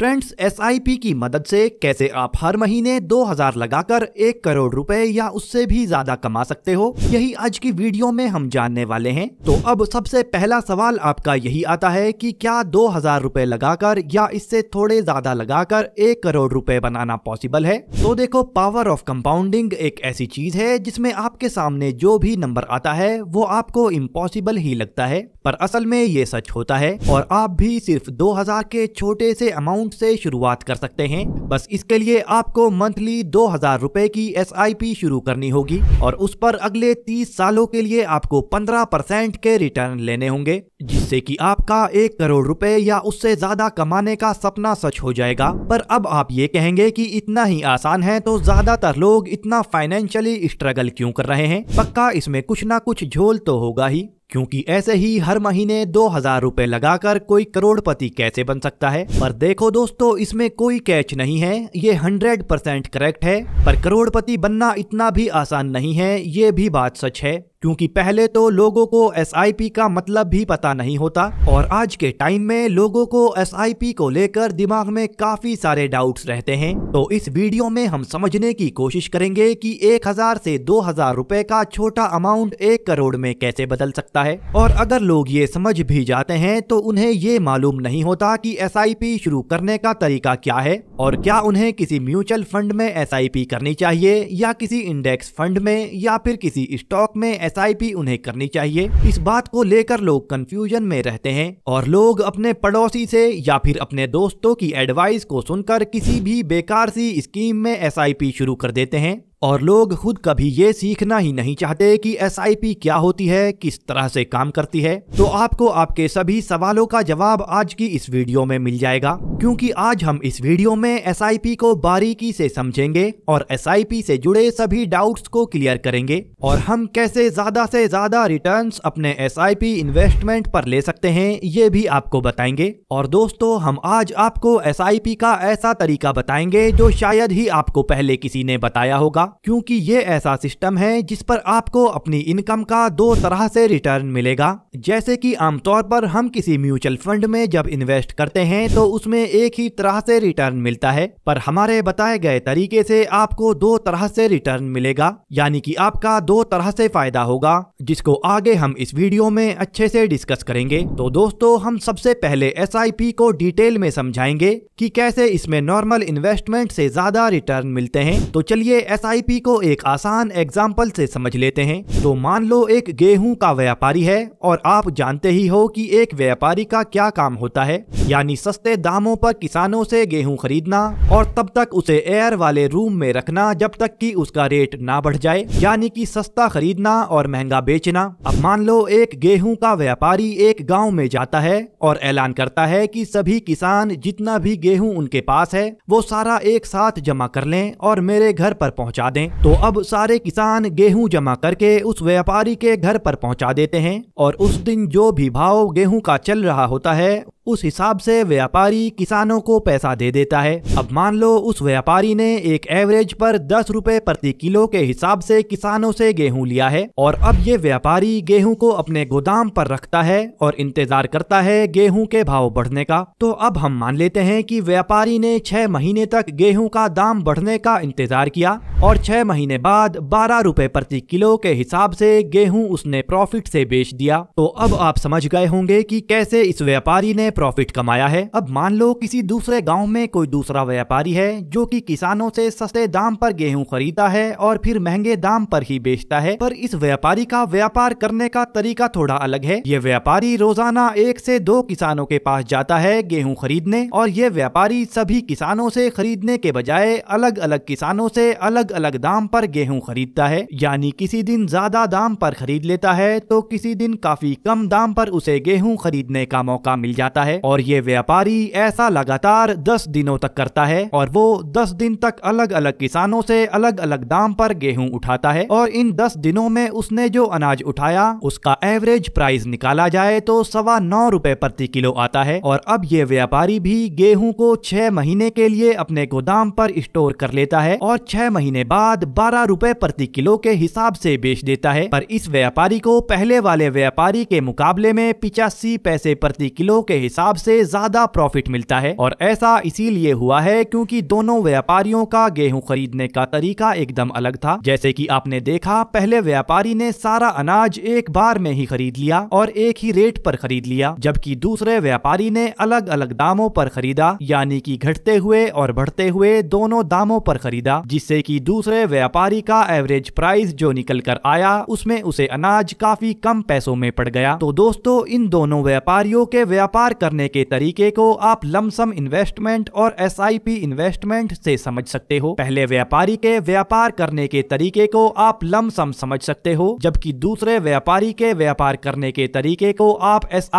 friends S की मदद से कैसे आप हर महीने 2000 लगाकर एक करोड़ रुपए या उससे भी ज्यादा कमा सकते हो यही आज की वीडियो में हम जानने वाले हैं तो अब सबसे पहला सवाल आपका यही आता है कि क्या 2000 रूपए लगाकर या इससे थोड़े ज्यादा लगाकर एक करोड़ रुपए बनाना पॉसिबल है तो देखो पावर ऑफ कंपाउंडिंग एक ऐसी चीज है जिसमे आपके सामने जो भी नंबर आता है वो आपको इम्पॉसिबल ही लगता है पर असल में ये सच होता है और आप भी सिर्फ दो के छोटे से अमाउंट अकाउंट से शुरुआत कर सकते हैं बस इसके लिए आपको मंथली दो हजार रूपए की एस शुरू करनी होगी और उस पर अगले तीस सालों के लिए आपको पंद्रह परसेंट के रिटर्न लेने होंगे जिससे कि आपका एक करोड़ रुपए या उससे ज्यादा कमाने का सपना सच हो जाएगा पर अब आप ये कहेंगे कि इतना ही आसान है तो ज्यादातर लोग इतना फाइनेंशियली स्ट्रगल क्यों कर रहे हैं पक्का इसमें कुछ ना कुछ झोल तो होगा ही क्योंकि ऐसे ही हर महीने दो हजार रूपए लगाकर कोई करोड़पति कैसे बन सकता है पर देखो दोस्तों इसमें कोई कैच नहीं है ये हंड्रेड परसेंट करेक्ट है पर करोड़पति बनना इतना भी आसान नहीं है ये भी बात सच है क्योंकि पहले तो लोगों को एस का मतलब भी पता नहीं होता और आज के टाइम में लोगों को एस को लेकर दिमाग में काफी सारे डाउट्स रहते हैं तो इस वीडियो में हम समझने की कोशिश करेंगे कि 1000 से 2000 रुपए का छोटा अमाउंट एक करोड़ में कैसे बदल सकता है और अगर लोग ये समझ भी जाते हैं तो उन्हें ये मालूम नहीं होता की एस शुरू करने का तरीका क्या है और क्या उन्हें किसी म्यूचुअल फंड में एस करनी चाहिए या किसी इंडेक्स फंड में या फिर किसी स्टॉक में एसआईपी उन्हें करनी चाहिए इस बात को लेकर लोग कंफ्यूजन में रहते हैं और लोग अपने पड़ोसी से या फिर अपने दोस्तों की एडवाइस को सुनकर किसी भी बेकार सी स्कीम में एसआईपी शुरू कर देते हैं और लोग खुद कभी ये सीखना ही नहीं चाहते कि एस क्या होती है किस तरह से काम करती है तो आपको आपके सभी सवालों का जवाब आज की इस वीडियो में मिल जाएगा क्योंकि आज हम इस वीडियो में एस को बारीकी से समझेंगे और एस से जुड़े सभी डाउट्स को क्लियर करेंगे और हम कैसे ज्यादा से ज्यादा रिटर्न अपने एस इन्वेस्टमेंट पर ले सकते हैं ये भी आपको बताएंगे और दोस्तों हम आज आपको एस का ऐसा तरीका बताएंगे जो शायद ही आपको पहले किसी ने बताया होगा क्योंकि ये ऐसा सिस्टम है जिस पर आपको अपनी इनकम का दो तरह से रिटर्न मिलेगा जैसे कि आमतौर पर हम किसी म्यूचुअल फंड में जब इन्वेस्ट करते हैं तो उसमें एक ही तरह से रिटर्न मिलता है पर हमारे बताए गए तरीके से आपको दो तरह से रिटर्न मिलेगा यानी कि आपका दो तरह से फायदा होगा जिसको आगे हम इस वीडियो में अच्छे से डिस्कस करेंगे तो दोस्तों हम सबसे पहले एस को डिटेल में समझाएंगे कि कैसे इसमें नॉर्मल इन्वेस्टमेंट से ज्यादा रिटर्न मिलते हैं तो चलिए एस आईपी को एक आसान एग्जाम्पल से समझ लेते हैं तो मान लो एक गेहूं का व्यापारी है और आप जानते ही हो कि एक व्यापारी का क्या काम होता है यानी सस्ते दामों पर किसानों से गेहूं खरीदना और तब तक उसे एयर वाले रूम में रखना जब तक कि उसका रेट ना बढ़ जाए यानी कि सस्ता खरीदना और महंगा बेचना अब मान लो एक गेहूं का व्यापारी एक गांव में जाता है और ऐलान करता है कि सभी किसान जितना भी गेहूं उनके पास है वो सारा एक साथ जमा कर लें और मेरे घर पर पहुंचा पहुंचा दें तो अब सारे किसान गेहूं जमा करके उस व्यापारी के घर पर पहुंचा देते हैं और उस दिन जो भी भाव गेहूं का चल रहा होता है उस हिसाब से व्यापारी किसानों को पैसा दे देता है अब मान लो उस व्यापारी ने एक एवरेज पर दस रूपए प्रति किलो के हिसाब से किसानों से गेहूं लिया है और अब ये व्यापारी गेहूं को अपने गोदाम पर रखता है और इंतजार करता है गेहूं के भाव बढ़ने का तो अब हम मान लेते हैं कि व्यापारी ने छह महीने तक गेहूं का दाम बढ़ने का इंतजार किया और छह महीने बाद बारह रूपए प्रति किलो के हिसाब से गेहूं उसने प्रॉफिट से बेच दिया तो अब आप समझ गए होंगे कि कैसे इस व्यापारी ने प्रॉफिट कमाया है अब मान लो किसी दूसरे गांव में कोई दूसरा व्यापारी है जो कि किसानों से सस्ते दाम पर गेहूं खरीदता है और फिर महंगे दाम पर ही बेचता है पर इस व्यापारी का व्यापार करने का तरीका थोड़ा अलग है ये व्यापारी रोजाना एक से दो किसानों के पास जाता है गेहूँ खरीदने और ये व्यापारी सभी किसानों से खरीदने के बजाय अलग अलग किसानों से अलग अलग दाम पर गेहूँ खरीदता है यानी किसी दिन ज्यादा दाम पर खरीद लेता है तो किसी दिन काफी कम दाम पर उसे गेहूँ खरीदने का मौका मिल जाता करता है और ये व्यापारी ऐसा लगातार दस दिनों तक करता है और वो दस दिन तक अलग अलग किसानों से अलग अलग दाम पर गेहूं उठाता है और इन दस दिनों में उसने जो अनाज उठाया उसका एवरेज प्राइस निकाला जाए तो सवा नौ रूपए प्रति किलो आता है और अब ये व्यापारी भी गेहूं को छह महीने के लिए अपने गोदाम पर स्टोर कर लेता है और छह महीने बाद बारह रूपए प्रति किलो के हिसाब से बेच देता है पर इस व्यापारी को पहले वाले व्यापारी के मुकाबले में पिचासी पैसे प्रति किलो के हिसाब से ज्यादा प्रॉफिट मिलता है और ऐसा इसीलिए हुआ है क्योंकि दोनों व्यापारियों का गेहूं खरीदने का तरीका एकदम अलग था जैसे कि आपने देखा पहले व्यापारी ने सारा अनाज एक बार में ही खरीद लिया और एक ही रेट पर खरीद लिया जबकि दूसरे व्यापारी ने अलग अलग दामों पर खरीदा यानी कि घटते हुए और बढ़ते हुए दोनों दामों पर खरीदा जिससे कि दूसरे व्यापारी का एवरेज प्राइस जो निकल कर आया उसमें उसे अनाज काफी कम पैसों में पड़ गया तो दोस्तों इन दोनों व्यापारियों के व्यापार करने के तरीके को आप लमसम इन्वेस्टमेंट और एस इन्वेस्टमेंट से समझ सकते हो पहले व्यापारी के व्यापार करने के तरीके को आप लमसम समझ सकते हो जबकि दूसरे व्यापारी के व्यापार करने के तरीके को आप एस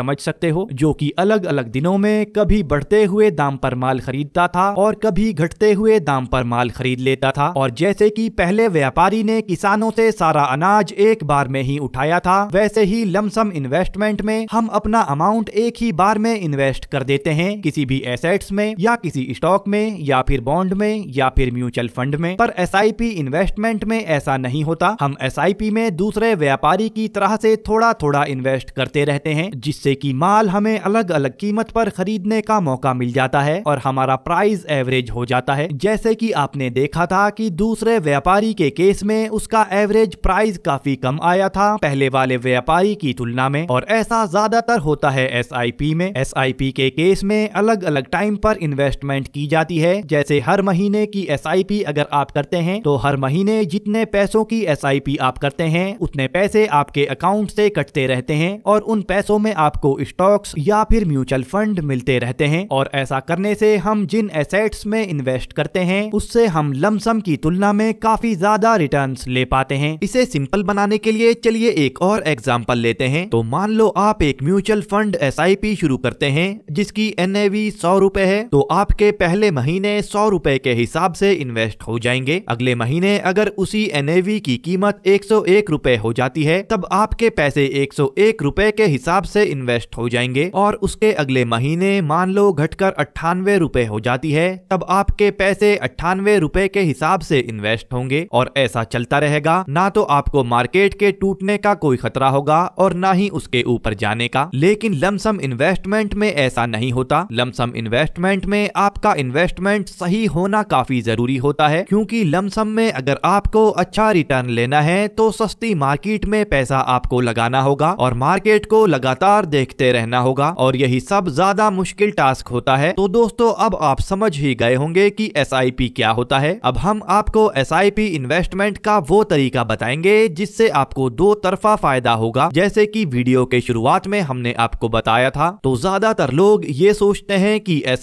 समझ सकते हो जो कि अलग अलग दिनों में कभी बढ़ते हुए दाम पर माल खरीदता था और कभी घटते हुए दाम पर माल खरीद लेता था और जैसे कि पहले व्यापारी ने किसानों से सारा अनाज एक बार में ही उठाया था वैसे ही लमसम इन्वेस्टमेंट में हम अपना अमाउंट एक ही ही बार में इन्वेस्ट कर देते हैं किसी भी एसेट्स में या किसी स्टॉक में या फिर बॉन्ड में या फिर म्यूचुअल फंड में पर एस इन्वेस्टमेंट में ऐसा नहीं होता हम एस में दूसरे व्यापारी की तरह से थोड़ा थोड़ा इन्वेस्ट करते रहते हैं जिससे कि माल हमें अलग अलग कीमत पर खरीदने का मौका मिल जाता है और हमारा प्राइस एवरेज हो जाता है जैसे कि आपने देखा था कि दूसरे व्यापारी के केस में उसका एवरेज प्राइस काफी कम आया था पहले वाले व्यापारी की तुलना में और ऐसा ज्यादातर होता है एस पी में पी के केस में अलग अलग टाइम पर इन्वेस्टमेंट की जाती है जैसे हर महीने की पी अगर आप करते हैं तो हर महीने जितने पैसों की पी आप करते हैं उतने पैसे आपके अकाउंट से कटते रहते हैं और उन पैसों में आपको स्टॉक्स या फिर म्यूचुअल फंड मिलते रहते हैं और ऐसा करने से हम जिन एसेट्स में इन्वेस्ट करते हैं उससे हम लमसम की तुलना में काफी ज्यादा रिटर्न ले पाते हैं इसे सिंपल बनाने के लिए चलिए एक और एग्जाम्पल लेते हैं तो मान लो आप एक म्यूचुअल फंड एस पी शुरू करते हैं जिसकी एन ए वी सौ रूपए है तो आपके पहले महीने सौ रूपए के हिसाब से इन्वेस्ट हो जाएंगे अगले महीने अगर उसी एन ए वी की कीमत एक सौ एक रूपए हो जाती है तब आपके पैसे एक सौ एक रूपए के हिसाब से इन्वेस्ट हो जाएंगे और उसके अगले महीने मान लो घटकर अट्ठानवे रूपए हो जाती है तब आपके पैसे अट्ठानवे रूपए के हिसाब से इन्वेस्ट होंगे और ऐसा चलता रहेगा ना तो आपको मार्केट के टूटने का कोई खतरा होगा और ना ही उसके ऊपर जाने का लेकिन लमसम इन्वेस्ट इन्वेस्टमेंट में ऐसा नहीं होता लमसम इन्वेस्टमेंट में आपका इन्वेस्टमेंट सही होना काफी जरूरी होता है क्योंकि लमसम में अगर आपको अच्छा रिटर्न लेना है तो सस्ती मार्केट में पैसा आपको लगाना होगा और मार्केट को लगातार देखते रहना होगा और यही सब ज्यादा मुश्किल टास्क होता है तो दोस्तों अब आप समझ ही गए होंगे कि एस क्या होता है अब हम आपको एस इन्वेस्टमेंट का वो तरीका बताएंगे जिससे आपको दो तरफा फायदा होगा जैसे की वीडियो के शुरुआत में हमने आपको बताया था कहा तो ज्यादातर लोग ये सोचते हैं कि एस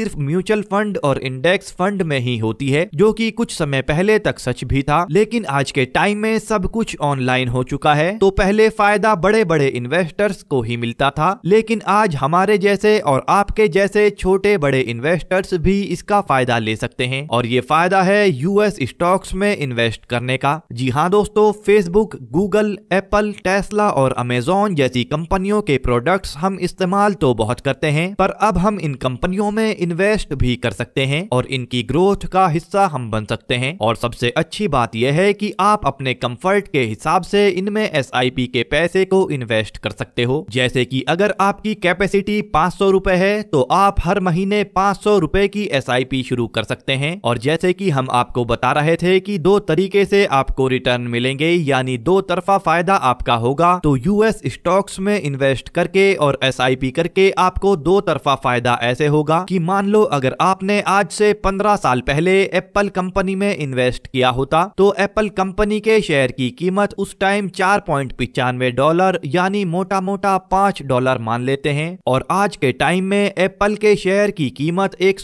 सिर्फ म्यूचुअल फंड और इंडेक्स फंड में ही होती है जो कि कुछ समय पहले तक सच भी था लेकिन आज के टाइम में सब कुछ ऑनलाइन हो चुका है तो पहले फायदा बड़े बड़े इन्वेस्टर्स को ही मिलता था लेकिन आज हमारे जैसे और आपके जैसे छोटे बड़े इन्वेस्टर्स भी इसका फायदा ले सकते हैं और ये फायदा है यूएस स्टॉक्स में इन्वेस्ट करने का जी हाँ दोस्तों फेसबुक गूगल एप्पल टेस्ला और अमेजोन जैसी कंपनियों के प्रोडक्ट्स हम इस इस्तेमाल तो बहुत करते हैं पर अब हम इन कंपनियों में इन्वेस्ट भी कर सकते हैं और इनकी ग्रोथ का हिस्सा हम बन सकते हैं और सबसे अच्छी बात यह है कि आप अपने कंफर्ट के हिसाब से इनमें एस के पैसे को इन्वेस्ट कर सकते हो जैसे कि अगर आपकी कैपेसिटी पाँच सौ है तो आप हर महीने पाँच सौ की एस शुरू कर सकते हैं और जैसे कि हम आपको बता रहे थे कि दो तरीके से आपको रिटर्न मिलेंगे यानी दो तरफा फायदा आपका होगा तो यूएस स्टॉक्स में इन्वेस्ट करके और एस एसआईपी करके आपको दो तरफा फायदा ऐसे होगा कि मान लो अगर आपने आज से 15 साल पहले एप्पल कंपनी में इन्वेस्ट किया होता तो एप्पल कंपनी के शेयर की कीमत उस टाइम चार पॉइंट पिचानवे डॉलर यानी मोटा मोटा पांच डॉलर मान लेते हैं और आज के टाइम में एप्पल के शेयर की कीमत एक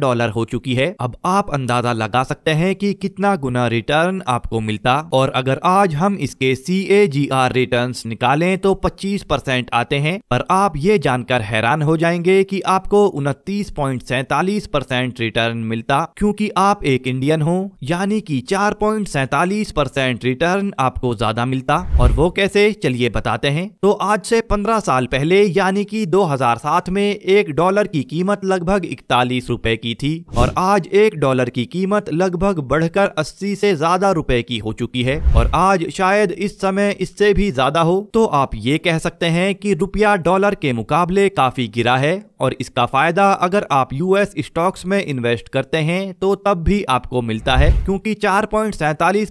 डॉलर हो चुकी है अब आप अंदाजा लगा सकते हैं कि कितना गुना रिटर्न आपको मिलता और अगर आज हम इसके सी ए जी आर रिटर्न निकालें तो 25 परसेंट आते हैं पर आप ये जानकर हैरान हो जाएंगे कि आपको उनतीस परसेंट रिटर्न मिलता क्योंकि आप एक इंडियन हो यानी कि चार सैतालीस परसेंट रिटर्न आपको ज्यादा मिलता और वो कैसे चलिए बताते हैं तो आज से 15 साल पहले यानी कि 2007 में एक डॉलर की कीमत लगभग इकतालीस रूपए की थी और आज एक डॉलर की कीमत लगभग बढ़कर अस्सी से ज्यादा रूपए की हो चुकी है और आज शायद इस समय इससे भी ज्यादा हो तो आप ये कह सकते हैं की रुपया डॉलर डॉलर के मुकाबले काफ़ी गिरा है और इसका फ़ायदा अगर आप यूएस स्टॉक्स में इन्वेस्ट करते हैं तो तब भी आपको मिलता है क्योंकि चार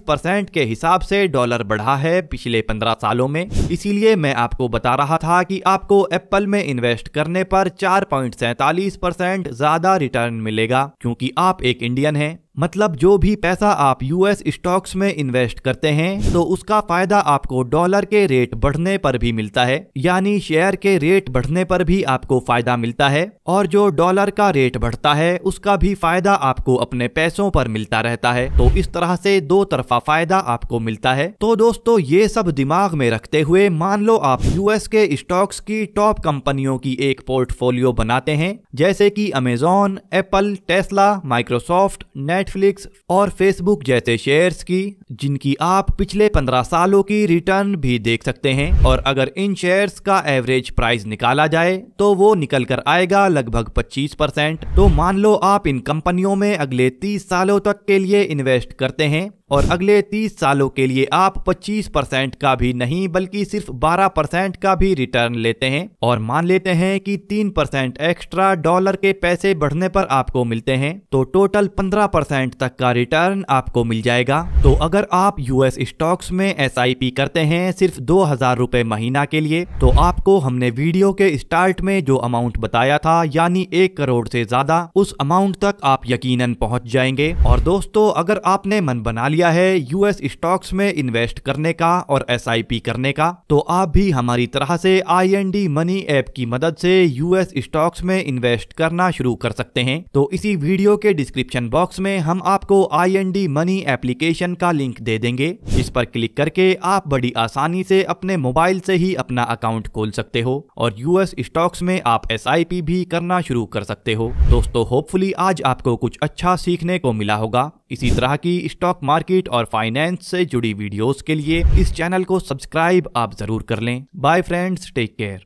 परसेंट के हिसाब से डॉलर बढ़ा है पिछले 15 सालों में इसीलिए मैं आपको बता रहा था कि आपको एप्पल में इन्वेस्ट करने पर चार परसेंट ज़्यादा रिटर्न मिलेगा क्योंकि आप एक इंडियन हैं मतलब जो भी पैसा आप यूएस स्टॉक्स में इन्वेस्ट करते हैं तो उसका फायदा आपको डॉलर के रेट बढ़ने पर भी मिलता है यानी शेयर के रेट बढ़ने पर भी आपको फायदा मिलता है और जो डॉलर का रेट बढ़ता है उसका भी फायदा आपको अपने पैसों पर मिलता रहता है तो इस तरह से दो तरफा फायदा आपको मिलता है तो दोस्तों ये सब दिमाग में रखते हुए मान लो आप यूएस के स्टॉक्स की टॉप कंपनियों की एक पोर्टफोलियो बनाते हैं जैसे की Amazon Apple Tesla Microsoft Net Netflix और फेसबुक जैसे शेयर्स की जिनकी आप पिछले 15 सालों की रिटर्न भी देख सकते हैं और अगर इन शेयर्स का एवरेज प्राइस निकाला जाए तो वो निकल कर आएगा लगभग 25 परसेंट तो मान लो आप इन कंपनियों में अगले 30 सालों तक के लिए इन्वेस्ट करते हैं और अगले 30 सालों के लिए आप 25 परसेंट का भी नहीं बल्कि सिर्फ 12 परसेंट का भी रिटर्न लेते हैं और मान लेते हैं कि 3 परसेंट एक्स्ट्रा डॉलर के पैसे बढ़ने पर आपको मिलते हैं तो टोटल 15 परसेंट तक का रिटर्न आपको मिल जाएगा तो अगर आप यूएस स्टॉक्स में एस करते हैं सिर्फ दो हजार महीना के लिए तो आपको हमने वीडियो के स्टार्ट में जो अमाउंट बताया था यानी एक करोड़ से ज्यादा उस अमाउंट तक आप यकीन पहुँच जाएंगे और दोस्तों अगर आपने मन बना लिया है यूएस स्टॉक्स में इन्वेस्ट करने का और एस करने का तो आप भी हमारी तरह से आई मनी ऐप की मदद से यूएस स्टॉक्स में इन्वेस्ट करना शुरू कर सकते हैं तो इसी वीडियो के डिस्क्रिप्शन बॉक्स में हम आपको आई मनी एप्लीकेशन का लिंक दे देंगे इस पर क्लिक करके आप बड़ी आसानी से अपने मोबाइल से ही अपना अकाउंट खोल सकते हो और यूएस स्टॉक्स में आप एस भी करना शुरू कर सकते हो दोस्तों होपफुली आज आपको कुछ अच्छा सीखने को मिला होगा इसी तरह की स्टॉक मार्केट और फाइनेंस से जुड़ी वीडियोस के लिए इस चैनल को सब्सक्राइब आप जरूर कर लें बाय फ्रेंड्स टेक केयर